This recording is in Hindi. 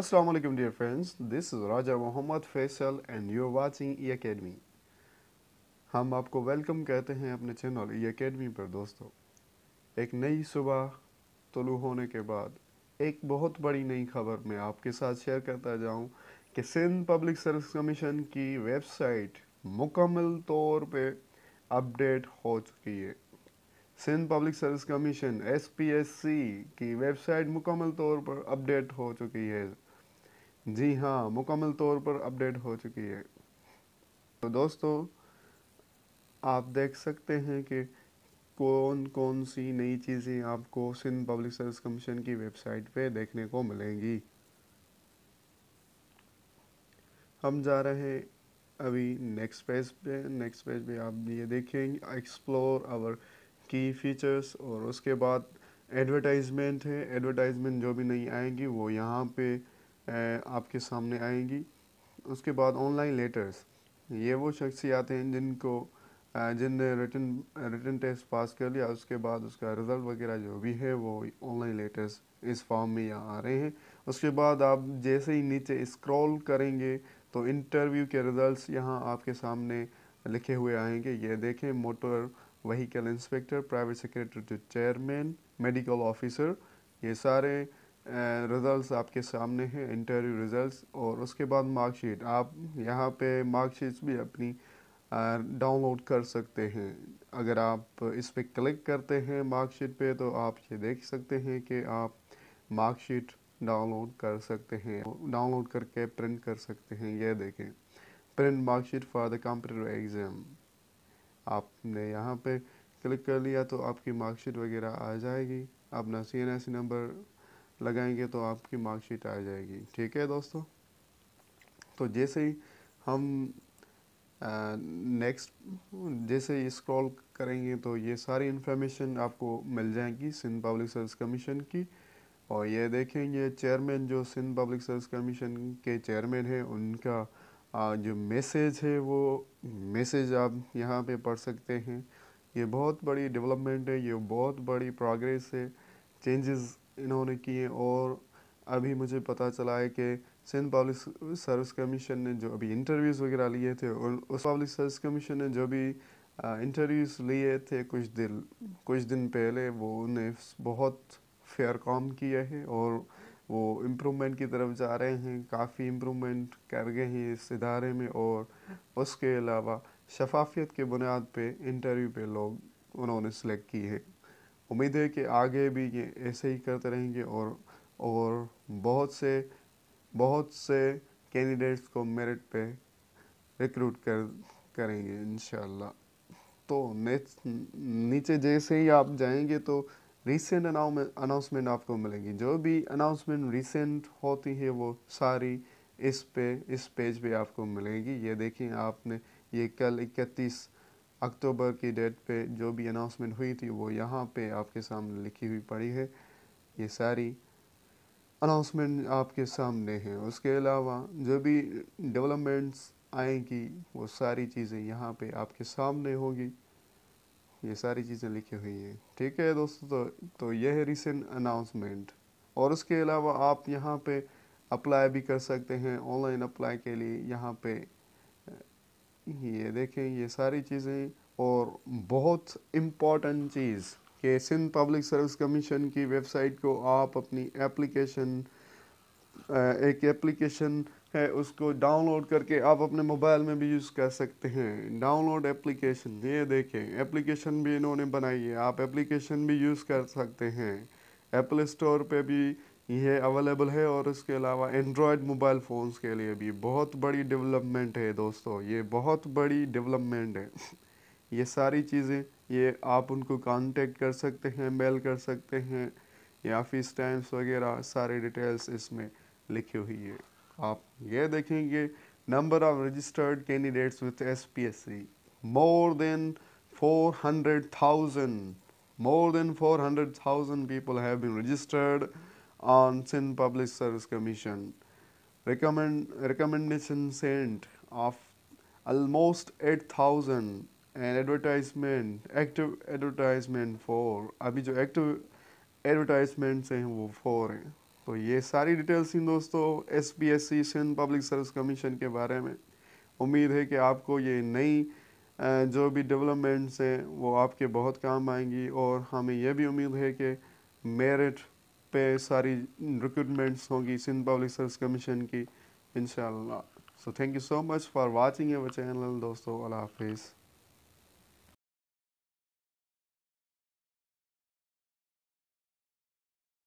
Assalamu alaikum dear friends, this is Raja Mohammad Faisal and you're watching E-Academy. हम आपको वेलकम कहते हैं अपने चैनल ई अकेडमी पर दोस्तों एक नई सुबह तुलू होने के बाद एक बहुत बड़ी नई खबर मैं आपके साथ शेयर करता जाऊं कि सिंध पब्लिक सर्विस कमीशन की वेबसाइट मुकम्मल तौर पे अपडेट हो चुकी है Sindh public service commission S की वेबसाइट मुकम्मल तौर पर अपडेट हो चुकी है जी हाँ मुकम्मल तौर पर अपडेट हो चुकी है तो दोस्तों आप देख सकते हैं कि कौन कौन सी नई चीज़ें आपको सिंध पब्लिक सर्विस कमीशन की वेबसाइट पे देखने को मिलेंगी हम जा रहे हैं अभी नेक्स्ट पेज पे नेक्स्ट पेज पे आप ये देखेंगे एक्सप्लोर आवर की फीचर्स और उसके बाद एडवर्टाइजमेंट है एडवर्टाइजमेंट जो भी नहीं आएगी वो यहाँ पे आपके सामने आएंगी उसके बाद ऑनलाइन लेटर्स ये वो शख्सियात हैं जिनको जिनने रिटन रिटन टेस्ट पास कर लिया उसके बाद उसका रिज़ल्ट वगैरह जो भी है वो ऑनलाइन लेटर्स इस फॉर्म में यहाँ आ रहे हैं उसके बाद आप जैसे ही नीचे स्क्रॉल करेंगे तो इंटरव्यू के रिज़ल्ट यहाँ आपके सामने लिखे हुए आएंगे ये देखें motor vehicle inspector private secretary chairman medical officer ये सारे रिज़ल्ट आपके सामने हैं इंटरव्यू रिज़ल्ट और उसके बाद मार्कशीट आप यहाँ पे मार्कशीट्स भी अपनी डाउनलोड कर सकते हैं अगर आप इस पर क्लिक करते हैं मार्कशीट पे तो आप ये देख सकते हैं कि आप मार्कशीट डाउनलोड कर सकते हैं डाउनलोड करके प्रिंट कर सकते हैं ये देखें print marksheet for the computer exam आपने यहाँ पे क्लिक कर लिया तो आपकी मार्कशीट वगैरह आ जाएगी अपना सी एन एस नंबर लगाएंगे तो आपकी मार्कशीट आ जाएगी ठीक है दोस्तों तो जैसे ही हम नेक्स्ट जैसे ही स्क्रॉल करेंगे तो ये सारी इन्फॉर्मेशन आपको मिल जाएगी सिंध पब्लिक सर्विस कमीशन की और ये देखेंगे चेयरमैन जो सिंध पब्लिक सर्विस कमीशन के चेयरमैन हैं उनका जो मैसेज है वो मैसेज आप यहाँ पे पढ़ सकते हैं ये बहुत बड़ी डेवलपमेंट है ये बहुत बड़ी प्रोग्रेस है चेंजेस इन्होंने किए और अभी मुझे पता चला है कि सिंध पब्लिक सर्विस कमीशन ने जो अभी इंटरव्यूज़ वगैरह लिए थे और उस पब्लिक सर्विस कमीशन ने जो भी इंटरव्यूज़ लिए थे कुछ दिन कुछ दिन पहले वो उन्हें बहुत फेयर काम किए हैं और वो इम्प्रूवमेंट की तरफ जा रहे हैं काफ़ी इम्प्रूवमेंट कर गए हैं इस इदारे में और उसके अलावा शफाफियत के बुनियाद पे इंटरव्यू पे लोग उन्होंने सेलेक्ट किए हैं उम्मीद है कि आगे भी ये ऐसे ही करते रहेंगे और और बहुत से बहुत से कैंडिडेट्स को मेरिट पे रिक्रूट कर करेंगे इन तो नीचे जैसे ही आप जाएंगे तो रीसेंट अनाउंसमेंट आपको मिलेंगी जो भी अनाउंसमेंट रिसेंट होती है वो सारी इस पे इस पेज पे आपको मिलेगी ये देखें आपने ये कल इकतीस अक्टूबर की डेट पे जो भी अनाउंसमेंट हुई थी वो यहाँ पे आपके सामने लिखी हुई पड़ी है ये सारी अनाउंसमेंट आपके सामने है उसके अलावा जो भी डेवलपमेंट्स आएंगी वो सारी चीज़ें यहाँ पे आपके सामने होगी ये सारी चीज़ें लिखी हुई हैं ठीक है दोस्तों तो तो यह है रिसेंट अनाउंसमेंट और उसके अलावा आप यहाँ पे अप्लाई भी कर सकते हैं ऑनलाइन अप्लाई के लिए यहाँ पे ये देखें ये सारी चीज़ें और बहुत इम्पॉर्टेंट चीज़ कि सिंध पब्लिक सर्विस कमीशन की वेबसाइट को आप अपनी एप्लीकेशन एक एप्लीकेशन है उसको डाउनलोड करके आप अपने मोबाइल में भी यूज़ कर सकते हैं डाउनलोड एप्लीकेशन ये देखें एप्लीकेशन भी इन्होंने बनाई है आप एप्लीकेशन भी यूज़ कर सकते हैं एप्पल स्टोर पे भी ये अवेलेबल है और इसके अलावा एंड्रॉयड मोबाइल फ़ोन्स के लिए भी बहुत बड़ी डेवलपमेंट है दोस्तों ये बहुत बड़ी डेवलपमेंट है ये सारी चीज़ें ये आप उनको कांटेक्ट कर सकते हैं मेल कर सकते हैं या फीस टाइम्स वगैरह सारे डिटेल्स इसमें लिखी हुई है आप ये देखेंगे number of registered candidates with S P S C more than four hundred thousand more than four hundred thousand people have been registered on Sin Public Service Commission. Recommend, recommendation sent of almost 8000 and advertisement active advertisement for अभी जो active advertisements हैं वो for हैं तो ये सारी details हैं दोस्तों S P S C Sindh public service commission के बारे में उम्मीद है कि आपको ये नई जो भी डेवलपमेंट्स हैं वो आपके बहुत काम आएंगी और हमें यह भी उम्मीद है कि मेरिट पे सारी रिक्रूटमेंट्स होगी सिंध पब्लिक सर्विस कमीशन की इन so thank you so much for watching ever channel दोस्तों अल्लाह हाफिज़